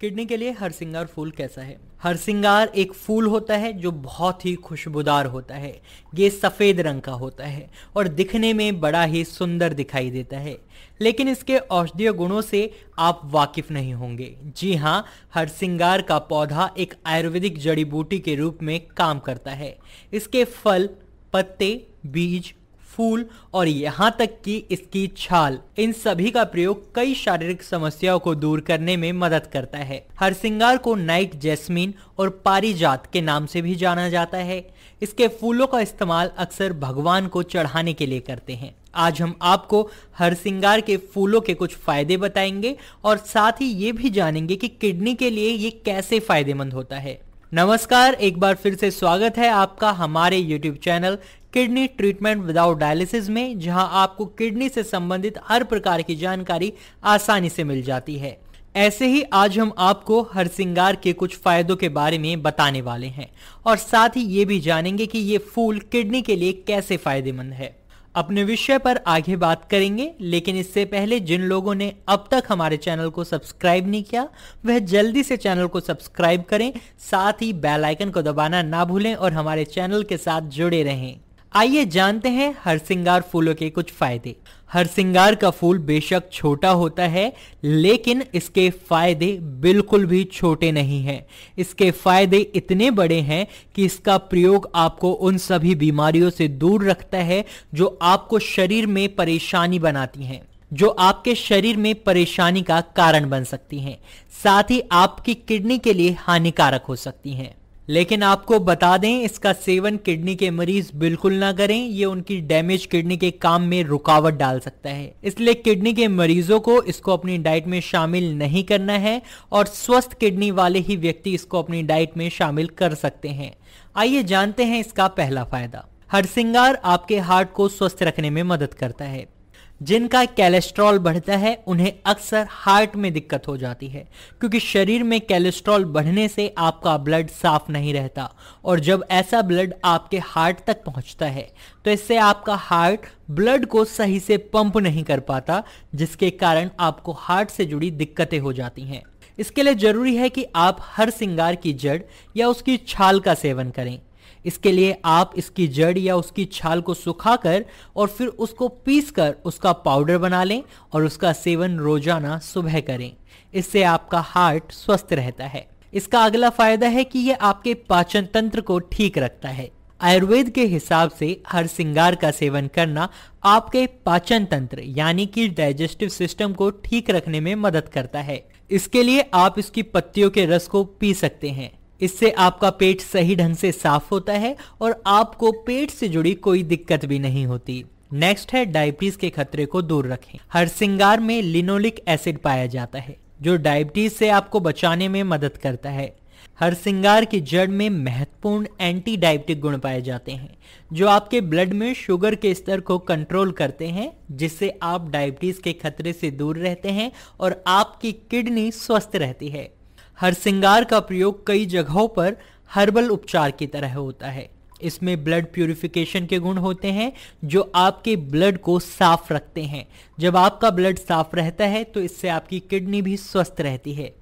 kidney के लिए हरसिंगार फूल कैसा है हरसिंगार एक फूल होता है जो बहुत ही खुशबूदार होता है ये सफ़ेद रंग का होता है और दिखने में बड़ा ही सुंदर दिखाई देता है लेकिन इसके औषधीय गुणों से आप वाकिफ नहीं होंगे जी हाँ हरसिंगार का पौधा एक आयुर्वेदिक जड़ी बूटी के रूप में काम करता है इसके फल पत्ते बीज फूल और यहाँ तक कि इसकी छाल इन सभी का प्रयोग कई शारीरिक समस्याओं को दूर करने में मदद करता है हर सिंगार को नाइट जैस्मिन और पारिजात के नाम से भी जाना जाता है इसके फूलों का इस्तेमाल अक्सर भगवान को चढ़ाने के लिए करते हैं आज हम आपको हर सिंगार के फूलों के कुछ फायदे बताएंगे और साथ ही ये भी जानेंगे कि किडनी के लिए ये कैसे फायदेमंद होता है नमस्कार एक बार फिर से स्वागत है आपका हमारे YouTube channel kidney treatment without dialysis में जहां आपको किडनी से संबंधित हर प्रकार की जानकारी आसानी से मिल जाती है ऐसे ही आज हम आपको हर सिंगार के कुछ फायदों के बारे में बताने वाले हैं और साथ ही ये भी जानेंगे कि ये फूल किडनी के लिए कैसे फायदेमंद है अपने विषय पर आगे बात करेंगे लेकिन इससे पहले जिन लोगों ने अब तक हमारे चैनल को सब्सक्राइब नहीं किया वह जल्दी से चैनल को सब्सक्राइब करें साथ ही बेल आइकन को दबाना ना भूलें और हमारे चैनल के साथ जुड़े रहें आइए जानते हैं हर सिंगार फूलों के कुछ फायदे हर का फूल बेशक छोटा होता है लेकिन इसके फायदे बिल्कुल भी छोटे नहीं हैं इसके फायदे इतने बड़े हैं कि इसका प्रयोग आपको उन सभी बीमारियों से दूर रखता है जो आपको शरीर में परेशानी बनाती हैं जो आपके शरीर में परेशानी का कारण बन सकती हैं साथ ही आपकी किडनी के लिए हानिकारक हो सकती हैं लेकिन आपको बता दें इसका सेवन किडनी के मरीज बिल्कुल ना करें ये उनकी डैमेज किडनी के काम में रुकावट डाल सकता है इसलिए किडनी के मरीजों को इसको अपनी डाइट में शामिल नहीं करना है और स्वस्थ किडनी वाले ही व्यक्ति इसको अपनी डाइट में शामिल कर सकते हैं आइए जानते हैं इसका पहला फायदा हर आपके हार्ट को स्वस्थ रखने में मदद करता है जिनका कैलेस्ट्रॉल बढ़ता है उन्हें अक्सर हार्ट में दिक्कत हो जाती है क्योंकि शरीर में कैलेस्ट्रॉल बढ़ने से आपका ब्लड साफ नहीं रहता और जब ऐसा ब्लड आपके हार्ट तक पहुंचता है तो इससे आपका हार्ट ब्लड को सही से पंप नहीं कर पाता जिसके कारण आपको हार्ट से जुड़ी दिक्कतें हो जाती हैं इसके लिए जरूरी है कि आप हर सिंगार की जड़ या उसकी छाल का सेवन करें इसके लिए आप इसकी जड़ या उसकी छाल को सुखाकर और फिर उसको पीसकर उसका पाउडर बना लें और उसका सेवन रोजाना सुबह करें इससे आपका हार्ट स्वस्थ रहता है इसका अगला फायदा है कि यह आपके पाचन तंत्र को ठीक रखता है आयुर्वेद के हिसाब से हर सिंगार का सेवन करना आपके पाचन तंत्र यानी कि डाइजेस्टिव सिस्टम को ठीक रखने में मदद करता है इसके लिए आप इसकी पत्तियों के रस को पी सकते हैं इससे आपका पेट सही ढंग से साफ होता है और आपको पेट से जुड़ी कोई दिक्कत भी नहीं होती नेक्स्ट है डायबिटीज के खतरे को दूर रखें हर सिंगार में लिनोलिक एसिड पाया जाता है जो डायबिटीज से आपको बचाने में मदद करता है हर सिंगार की जड़ में महत्वपूर्ण एंटी डायबिटिक गुण पाए जाते हैं जो आपके ब्लड में शुगर के स्तर को कंट्रोल करते हैं जिससे आप डायबिटीज के खतरे से दूर रहते हैं और आपकी किडनी स्वस्थ रहती है हरसिंगार का प्रयोग कई जगहों पर हर्बल उपचार की तरह होता है इसमें ब्लड प्यूरिफिकेशन के गुण होते हैं जो आपके ब्लड को साफ रखते हैं जब आपका ब्लड साफ रहता है तो इससे आपकी किडनी भी स्वस्थ रहती है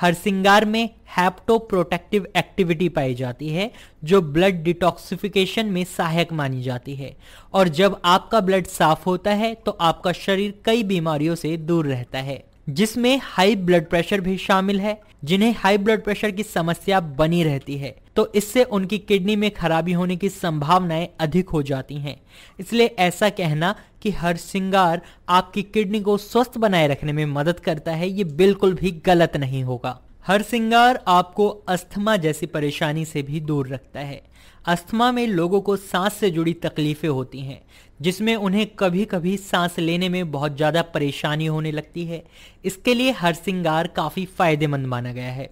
हरसिंगार में हैप्टोप्रोटेक्टिव एक्टिविटी पाई जाती है जो ब्लड डिटॉक्सिफिकेशन में सहायक मानी जाती है और जब आपका ब्लड साफ होता है तो आपका शरीर कई बीमारियों से दूर रहता है जिसमें हाई ब्लड प्रेशर भी शामिल है जिन्हें हाई ब्लड प्रेशर की समस्या बनी रहती है तो इससे उनकी किडनी में खराबी होने की संभावनाएं अधिक हो जाती हैं इसलिए ऐसा कहना कि हर श्रृंगार आपकी किडनी को स्वस्थ बनाए रखने में मदद करता है ये बिल्कुल भी गलत नहीं होगा हर श्रृंगार आपको अस्थमा जैसी परेशानी से भी दूर रखता है अस्थमा में लोगों को सांस से जुड़ी तकलीफ़ें होती हैं जिसमें उन्हें कभी कभी सांस लेने में बहुत ज़्यादा परेशानी होने लगती है इसके लिए हरसिंगार काफ़ी फायदेमंद माना गया है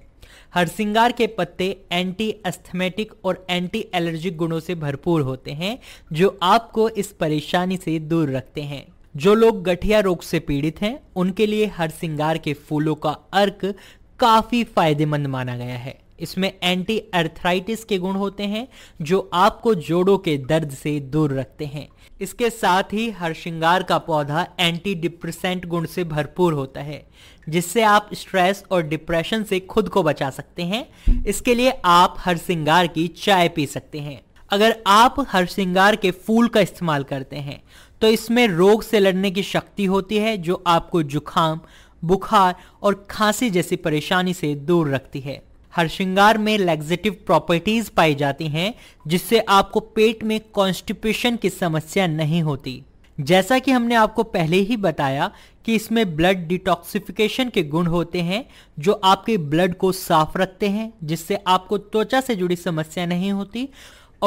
हरसिंगार के पत्ते एंटी अस्थमेटिक और एंटी एलर्जिक गुणों से भरपूर होते हैं जो आपको इस परेशानी से दूर रखते हैं जो लोग गठिया रोग से पीड़ित हैं उनके लिए हरसिंगार के फूलों का अर्क काफ़ी फायदेमंद माना गया है इसमें एंटी अर्थराइटिस के गुण होते हैं जो आपको जोड़ों के दर्द से दूर रखते हैं इसके साथ ही हर श्रृंगार का पौधा एंटी डिप्रेसेंट गुण से भरपूर होता है जिससे आप स्ट्रेस और डिप्रेशन से खुद को बचा सकते हैं इसके लिए आप हर श्रृंगार की चाय पी सकते हैं अगर आप हर श्रृंगार के फूल का इस्तेमाल करते हैं तो इसमें रोग से लड़ने की शक्ति होती है जो आपको जुखाम बुखार और खांसी जैसी परेशानी से दूर रखती है हर श्रृंगार में लेग्जेटिव प्रॉपर्टीज पाई जाती हैं जिससे आपको पेट में कॉन्स्टिपेशन की समस्या नहीं होती जैसा कि हमने आपको पहले ही बताया कि इसमें ब्लड डिटॉक्सिफिकेशन के गुण होते हैं जो आपके ब्लड को साफ रखते हैं जिससे आपको त्वचा से जुड़ी समस्या नहीं होती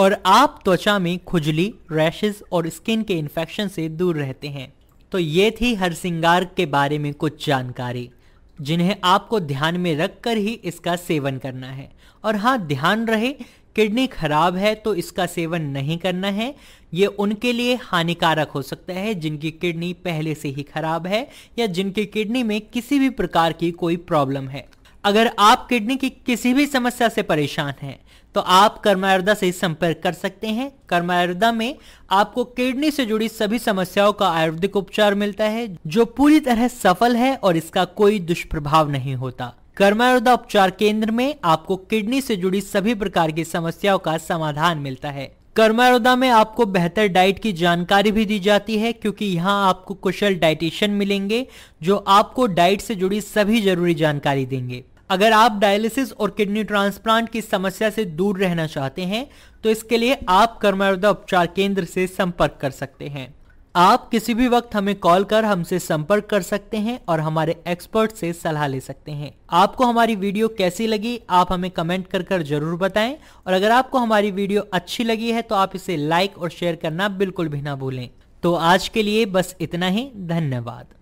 और आप त्वचा में खुजली रैशेज और स्किन के इन्फेक्शन से दूर रहते हैं तो ये थी हर श्रृंगार के बारे में कुछ जानकारी जिन्हें आपको ध्यान में रख कर ही इसका सेवन करना है और हाँ ध्यान रहे किडनी खराब है तो इसका सेवन नहीं करना है ये उनके लिए हानिकारक हो सकता है जिनकी किडनी पहले से ही खराब है या जिनकी किडनी में किसी भी प्रकार की कोई प्रॉब्लम है अगर आप किडनी की किसी भी समस्या से परेशान हैं तो आप कर्मायुर्दा से संपर्क कर सकते हैं कर्मायुर्दा में आपको किडनी से जुड़ी सभी समस्याओं का आयुर्वेदिक उपचार मिलता है जो पूरी तरह सफल है और इसका कोई दुष्प्रभाव नहीं होता कर्मायुर्दा उपचार केंद्र में आपको किडनी से जुड़ी सभी प्रकार की समस्याओं का समाधान मिलता है कर्मायुर्दा में आपको बेहतर डाइट की जानकारी भी दी जाती है क्योंकि यहाँ आपको कुशल डाइटिशियन मिलेंगे जो आपको डाइट से जुड़ी सभी जरूरी जानकारी देंगे अगर आप डायलिसिस और किडनी ट्रांसप्लांट की समस्या से दूर रहना चाहते हैं तो इसके लिए आप कर्मयोद्धा उपचार केंद्र से संपर्क कर सकते हैं आप किसी भी वक्त हमें कॉल कर हमसे संपर्क कर सकते हैं और हमारे एक्सपर्ट से सलाह ले सकते हैं आपको हमारी वीडियो कैसी लगी आप हमें कमेंट कर कर जरूर बताएं और अगर आपको हमारी वीडियो अच्छी लगी है तो आप इसे लाइक और शेयर करना बिल्कुल भी ना भूलें तो आज के लिए बस इतना ही धन्यवाद